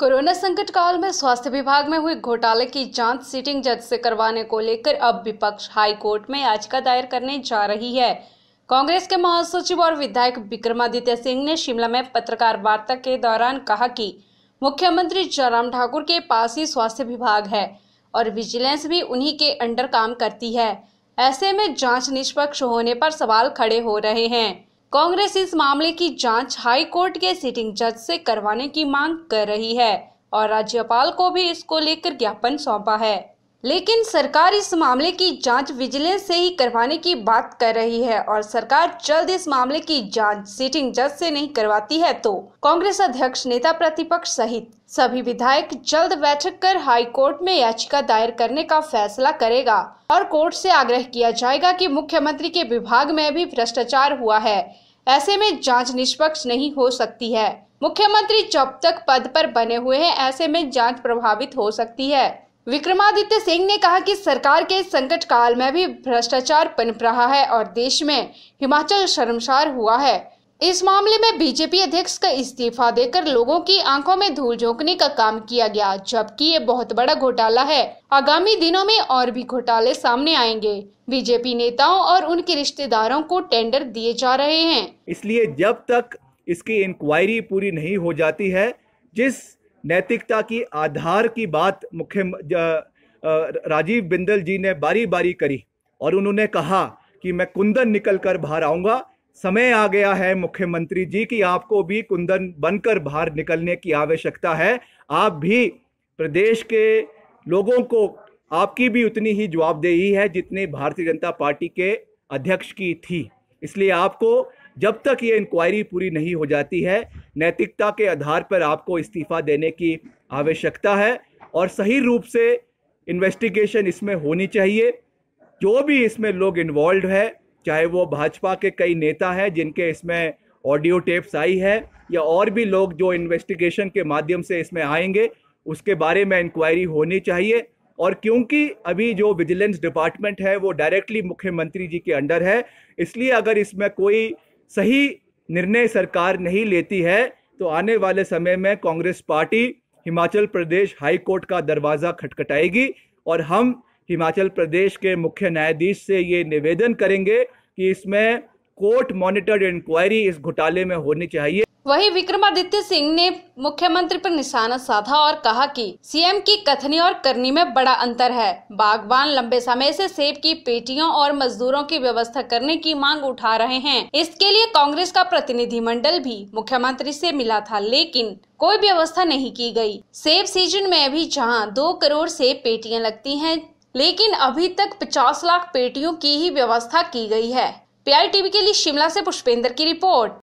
corona संकट काल में स्वास्थ्य विभाग में हुए घोटाले की जांच सिटिंग जज से करवाने को लेकर अब विपक्ष हाई कोर्ट में याचिका दायर करने जा रही है कांग्रेस के महासचिव और विधायक विक्रमादित्य सिंह ने शिमला में पत्रकार वार्ता के दौरान कहा कि मुख्यमंत्री जयराम ठाकुर के पास ही स्वास्थ्य विभाग है और विजिलेंस भी उन्हीं के अंडर काम करती है ऐसे में जांच निष्पक्ष होने पर सवाल खड़े हो रहे हैं कांग्रेस इस मामले की जांच हाईकोर्ट के सिटिंग जज से करवाने की मांग कर रही है और राज्यपाल को भी इसको लेकर ज्ञापन सौंपा है लेकिन सरकार इस मामले की जांच विजिलेंस से ही करवाने की बात कर रही है और सरकार जल्द इस मामले की जांच सिटिंग जज से नहीं करवाती है तो कांग्रेस अध्यक्ष नेता प्रतिपक्ष सहित सभी विधायक जल्द बैठक कर हाई कोर्ट में याचिका दायर करने का फैसला करेगा और कोर्ट से आग्रह किया जाएगा कि मुख्यमंत्री के विभाग में भी भ्रष्टाचार हुआ है ऐसे में जांच निष्पक्ष नहीं हो सकती है मुख्यमंत्री जब तक पद पर बने हुए हैं ऐसे में जांच प्रभावित हो सकती है विक्रमादित्य सिंह ने कहा कि सरकार के संकट काल में भी भ्रष्टाचार पनप रहा है और देश में हिमाचल शर्मसार हुआ है इस मामले में बीजेपी अध्यक्ष का इस्तीफा देकर लोगों की आंखों में धूल झोंकने का काम किया गया जबकि ये बहुत बड़ा घोटाला है आगामी दिनों में और भी घोटाले सामने आएंगे बीजेपी नेताओं और उनके रिश्तेदारों को टेंडर दिए जा रहे हैं इसलिए जब तक इसकी इंक्वायरी पूरी नहीं हो जाती है जिस नैतिकता की आधार की बात मुख्य राजीव बिंदल जी ने बारी बारी करी और उन्होंने कहा कि मैं कुंदन निकल कर बाहर आऊँगा समय आ गया है मुख्यमंत्री जी कि आपको भी कुंदन बनकर बाहर निकलने की आवश्यकता है आप भी प्रदेश के लोगों को आपकी भी उतनी ही जवाबदेही है जितनी भारतीय जनता पार्टी के अध्यक्ष की थी इसलिए आपको जब तक ये इंक्वायरी पूरी नहीं हो जाती है नैतिकता के आधार पर आपको इस्तीफ़ा देने की आवश्यकता है और सही रूप से इन्वेस्टिगेशन इसमें होनी चाहिए जो भी इसमें लोग इन्वॉल्व है चाहे वो भाजपा के कई नेता हैं जिनके इसमें ऑडियो टेप्स आई है या और भी लोग जो इन्वेस्टिगेशन के माध्यम से इसमें आएंगे उसके बारे में इंक्वायरी होनी चाहिए और क्योंकि अभी जो विजिलेंस डिपार्टमेंट है वो डायरेक्टली मुख्यमंत्री जी के अंडर है इसलिए अगर इसमें कोई सही निर्णय सरकार नहीं लेती है तो आने वाले समय में Congress party Himachal Pradesh high court का दरवाज़ा खटखटाएगी और हम हिमाचल प्रदेश के मुख्य न्यायाधीश से ये निवेदन करेंगे कि इसमें कोर्ट मॉनिटर्ड इंक्वायरी इस घोटाले में होनी चाहिए वहीं विक्रमादित्य सिंह ने मुख्यमंत्री पर निशाना साधा और कहा कि सीएम की कथनी और करनी में बड़ा अंतर है बागवान लंबे समय से सेब की पेटियों और मजदूरों की व्यवस्था करने की मांग उठा रहे हैं इसके लिए कांग्रेस का प्रतिनिधिमंडल भी मुख्यमंत्री से मिला था लेकिन कोई व्यवस्था नहीं की गई सेब सीजन में भी जहाँ दो करोड़ सेब पेटियाँ लगती है लेकिन अभी तक पचास लाख पेटियों की ही व्यवस्था की गयी है पीआईटीवी के लिए शिमला से पुष्पेंद्र की रिपोर्ट